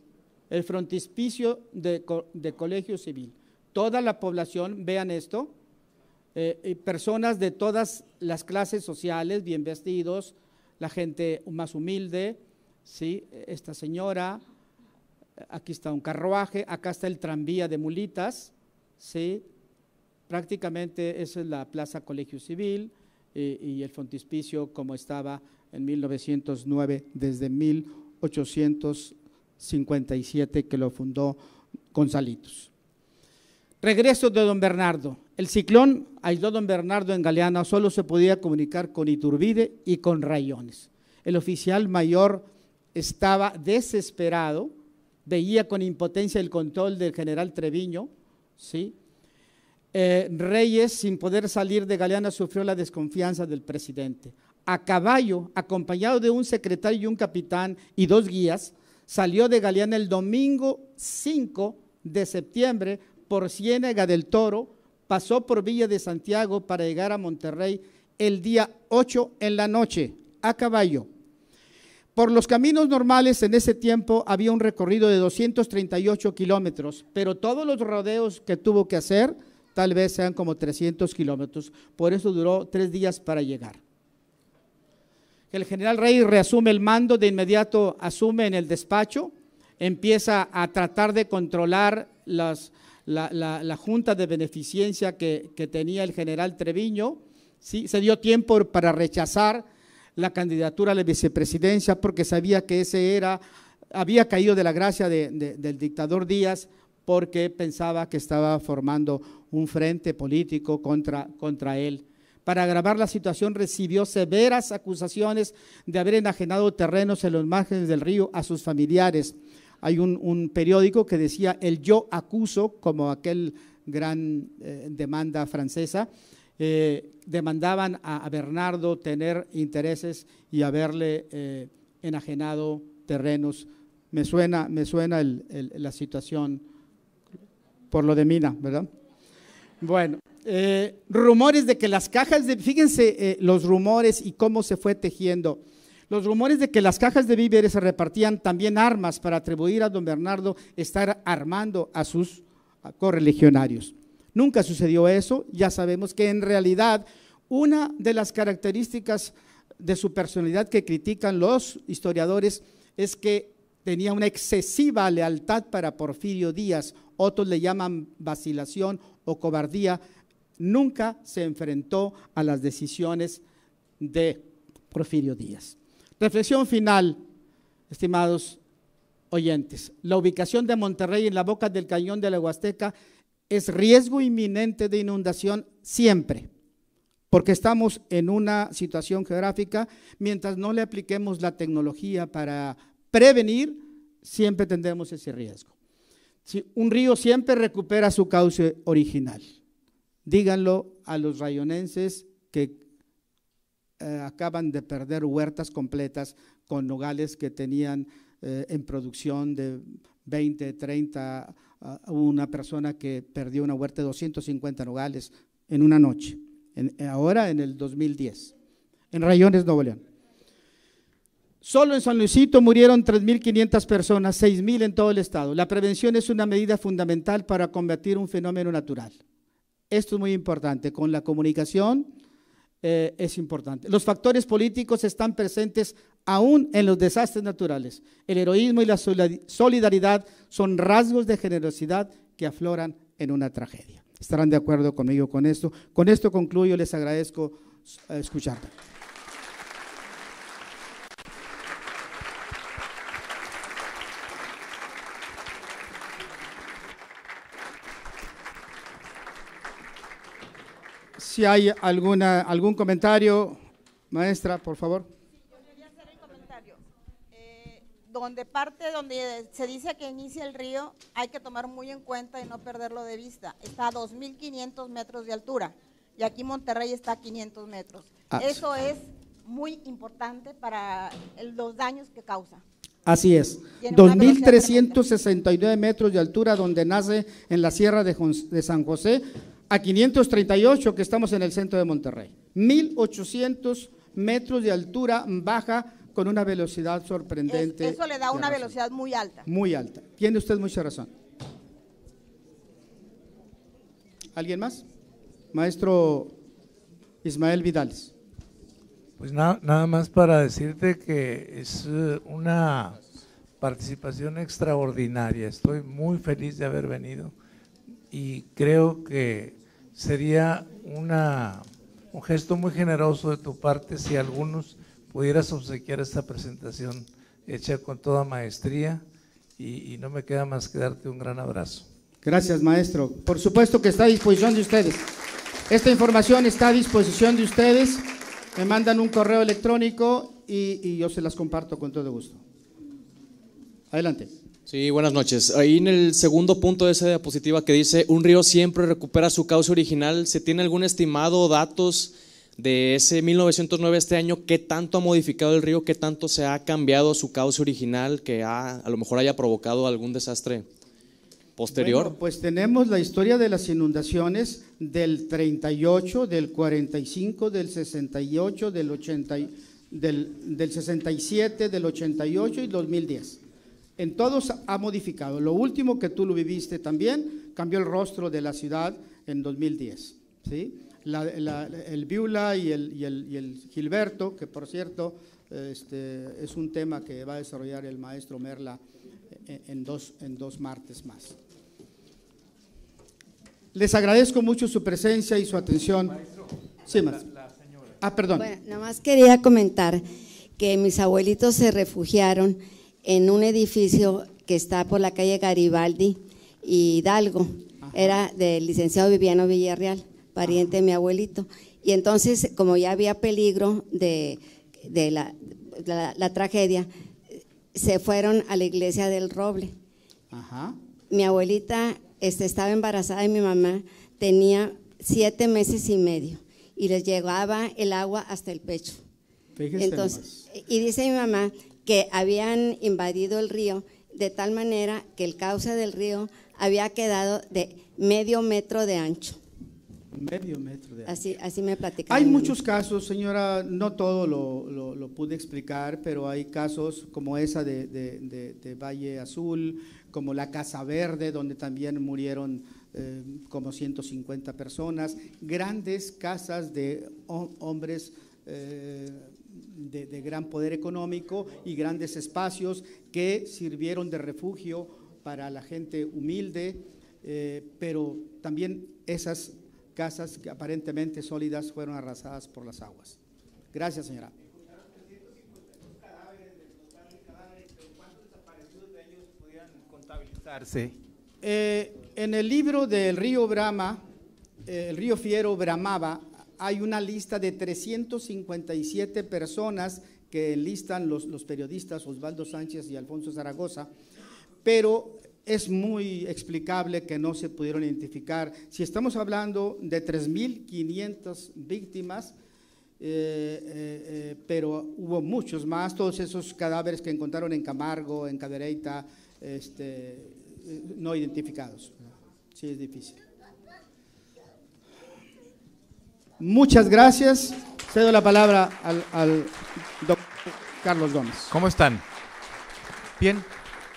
el frontispicio de, Colegio Civil. Toda la población, vean esto, eh, personas de todas las clases sociales, bien vestidos, la gente más humilde, ¿sí? Esta señora, aquí está un carruaje, acá está el tranvía de mulitas, ¿sí? Prácticamente esa es la Plaza Colegio Civil y, el fontispicio como estaba en 1909 desde 1857 que lo fundó Gonzalitos. Regreso de don Bernardo. El ciclón aisló don Bernardo en Galeana, solo se podía comunicar con Iturbide y con Rayones. El oficial mayor estaba desesperado, veía con impotencia el control del general Treviño, ¿sí? Eh, Reyes, sin poder salir de Galeana, sufrió la desconfianza del presidente. A caballo, acompañado de un secretario y un capitán y dos guías, salió de Galeana el domingo 5 de septiembre por Ciénaga del Toro, pasó por Villa de Santiago para llegar a Monterrey el día 8 en la noche, a caballo. Por los caminos normales en ese tiempo había un recorrido de 238 kilómetros, pero todos los rodeos que tuvo que hacer tal vez sean como 300 kilómetros. Por eso duró tres días para llegar. El general Rey reasume el mando, de inmediato asume en el despacho, empieza a tratar de controlar la, junta de beneficencia que, tenía el general Treviño. ¿sí? Se dio tiempo para rechazar la candidatura a la vicepresidencia porque sabía que ese era, había caído de la gracia del dictador Díaz porque pensaba que estaba formando un frente político contra, contra él. Para agravar la situación recibió severas acusaciones de haber enajenado terrenos en los márgenes del río a sus familiares. Hay un, periódico que decía el yo acuso, como aquel gran eh, demanda francesa, eh, demandaban a, Bernardo tener intereses y haberle eh, enajenado terrenos. Me suena, me suena la situación por lo de Mina, ¿verdad? Bueno, eh, rumores de que las cajas de, fíjense los rumores y cómo se fue tejiendo. Los rumores de que las cajas de víveres se repartían también armas para atribuir a don Bernardo estar armando a sus correligionarios. Nunca sucedió eso, ya sabemos que en realidad una de las características de su personalidad que critican los historiadores es que tenía una excesiva lealtad para Porfirio Díaz, otros le llaman vacilación o cobardía, nunca se enfrentó a las decisiones de Porfirio Díaz. Reflexión final, estimados oyentes. La ubicación de Monterrey en la boca del cañón de la Huasteca es riesgo inminente de inundación siempre, porque estamos en una situación geográfica, mientras no le apliquemos la tecnología para prevenir, siempre tendremos ese riesgo. un río siempre recupera su cauce original. Díganlo a los rayonenses que eh, acaban de perder huertas completas con nogales que tenían eh, en producción de 20, 30 Ah, una persona que perdió una huerta de 250 nogales en una noche, eh, ahora en el 2010, en Rayones, Nuevo León. Solo en San Luisito murieron 3.500 personas, 6.000 en todo el estado. La prevención es una medida fundamental para combatir un fenómeno natural. Esto es muy importante. Con la comunicación eh, es importante. Los factores políticos están presentes aún en los desastres naturales. El heroísmo y la solidaridad son rasgos de generosidad que afloran en una tragedia. ¿Estarán de acuerdo conmigo con esto? Con esto concluyo, les agradezco eh, escucharme. Si hay alguna, algún comentario, maestra, por favor donde parte, donde se dice que inicia el río, hay que tomar muy en cuenta y no perderlo de vista. Está a 2.500 metros de altura y aquí Monterrey está a 500 metros. Ah, Eso es muy importante para los daños que causa. Así es. 2.369 metros de altura donde nace en la sierra de, de, San José, a 538 que estamos en el centro de Monterrey. 1.800 metros de altura baja con una velocidad sorprendente. eso le da una velocidad muy alta. Muy alta. Tiene usted mucha razón. ¿Alguien más? Maestro Ismael Vidales. Pues nada más para decirte que es eh, una participación extraordinaria. Estoy muy feliz de haber venido y creo que sería una, un gesto muy generoso de tu parte si algunos pudieras obsequiar esta presentación hecha con toda maestría y, no me queda más que darte un gran abrazo. Gracias, maestro. Por supuesto que está a disposición de ustedes. Esta información está a disposición de ustedes. Me mandan un correo electrónico y, y yo se las comparto con todo gusto. Adelante. Sí, buenas noches. Ahí en el segundo punto de esa diapositiva que dice, un río siempre recupera su cauce original, ¿se tiene algún estimado o datos? de ese 1909 este año, qué tanto ha modificado el río, qué tanto se ha cambiado su cauce original, que ha, a lo mejor haya provocado algún desastre posterior. Bueno, pues tenemos la historia de las inundaciones del 38, del 45, del 68, del del, del 67, del 88 y 2010. En todos ha modificado. Lo último que tú lo viviste también cambió el rostro de la ciudad en 2010, ¿sí? el Viula y el, el, Gilberto, que por cierto este, es un tema que va a desarrollar el maestro Merla eh, en, dos, en dos martes más. Les agradezco mucho su presencia y su atención. la, señora. Ah, perdón. nada más quería comentar que mis abuelitos se refugiaron en un edificio que está por la calle Garibaldi y Hidalgo. Era del licenciado Viviano Villarreal pariente de mi abuelito. Y entonces, como ya había peligro de, la, tragedia, se fueron a la iglesia del Roble. Mi abuelita este, estaba embarazada y mi mamá tenía siete meses y medio y les llegaba el agua hasta el pecho. entonces, y dice mi mamá que habían invadido el río de tal manera que el cauce del río había quedado de medio metro de ancho medio metro de Así, así me platicaron. Hay muchos casos, señora, no todo lo, pude explicar, pero hay casos como esa de, Valle Azul, como la Casa Verde, donde también murieron eh, como 150 personas, grandes casas de hombres. Eh, de, gran poder económico y grandes espacios que sirvieron de refugio para la gente humilde, eh, pero también esas Casas que aparentemente sólidas fueron arrasadas por las aguas. Gracias, señora. Eh, en el libro del río Brahma, eh, el río Fiero Bramaba, hay una lista de 357 personas que enlistan los periodistas Osvaldo Sánchez y Alfonso Zaragoza, pero es muy explicable que no se pudieron identificar. Si estamos hablando de 3.500 víctimas, eh, eh, eh, pero hubo muchos más, todos esos cadáveres que encontraron en Camargo, en Cadereita, este, eh, no identificados. Sí, es difícil. Muchas gracias. Cedo la palabra al, al doctor Carlos Gómez. ¿Cómo están? Bien.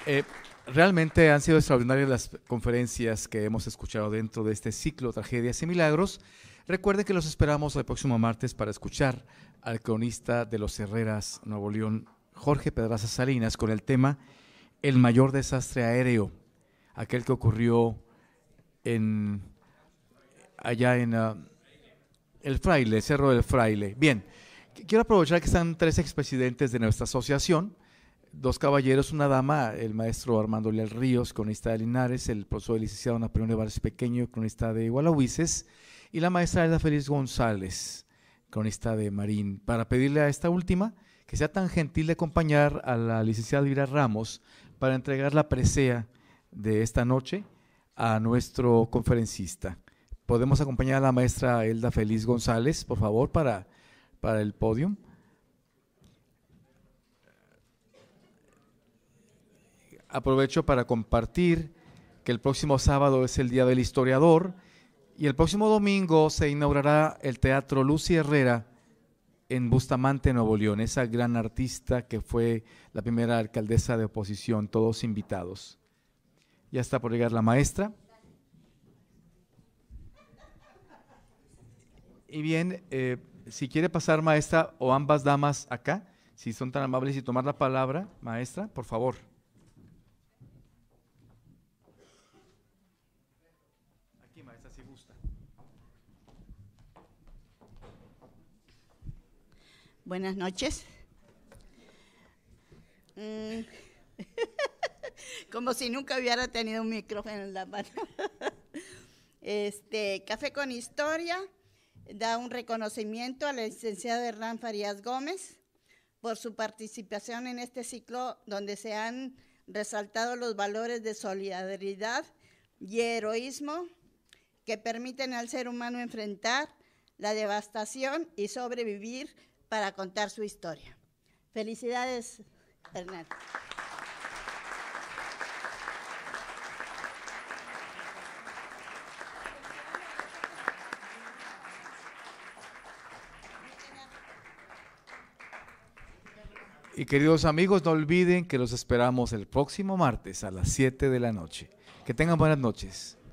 Eh, Realmente han sido extraordinarias las conferencias que hemos escuchado dentro de este ciclo Tragedias y Milagros. Recuerden que los esperamos el próximo martes para escuchar al cronista de los Herreras, Nuevo León, Jorge Pedraza Salinas, con el tema El mayor desastre aéreo, aquel que ocurrió en allá en ah, el Fraile, Cerro del Fraile. Bien, quiero aprovechar que están tres expresidentes de nuestra asociación dos caballeros, una dama, el maestro Armando Leal Ríos, cronista de Linares, el profesor licenciado Napoleón de Pequeño, cronista de Gualahuises, y la maestra Elda Feliz González, cronista de Marín, para pedirle a esta última que sea tan gentil de acompañar a la licenciada Elvira Ramos para entregar la presea de esta noche a nuestro conferencista. Podemos acompañar a la maestra Elda Feliz González, por favor, para, para el podio. aprovecho para compartir que el próximo sábado es el Día del Historiador y el próximo domingo se inaugurará el Teatro Lucy Herrera en Bustamante, Nuevo León, esa gran artista que fue la primera alcaldesa de oposición, todos invitados. Ya está por llegar la maestra. Y bien, eh, si quiere pasar maestra o ambas damas acá, si son tan amables y tomar la palabra, maestra, por favor. Buenas noches. Mm. Como si nunca hubiera tenido un micrófono en la mano. Este, Café con Historia da un reconocimiento a la licenciada Hernán Farías Gómez por su participación en este ciclo donde se han resaltado los valores de solidaridad y heroísmo que permiten al ser humano enfrentar la devastación y sobrevivir para contar su historia. Felicidades, Hernán. Y queridos amigos, no olviden que los esperamos el próximo martes a las 7 de la noche. Que tengan buenas noches.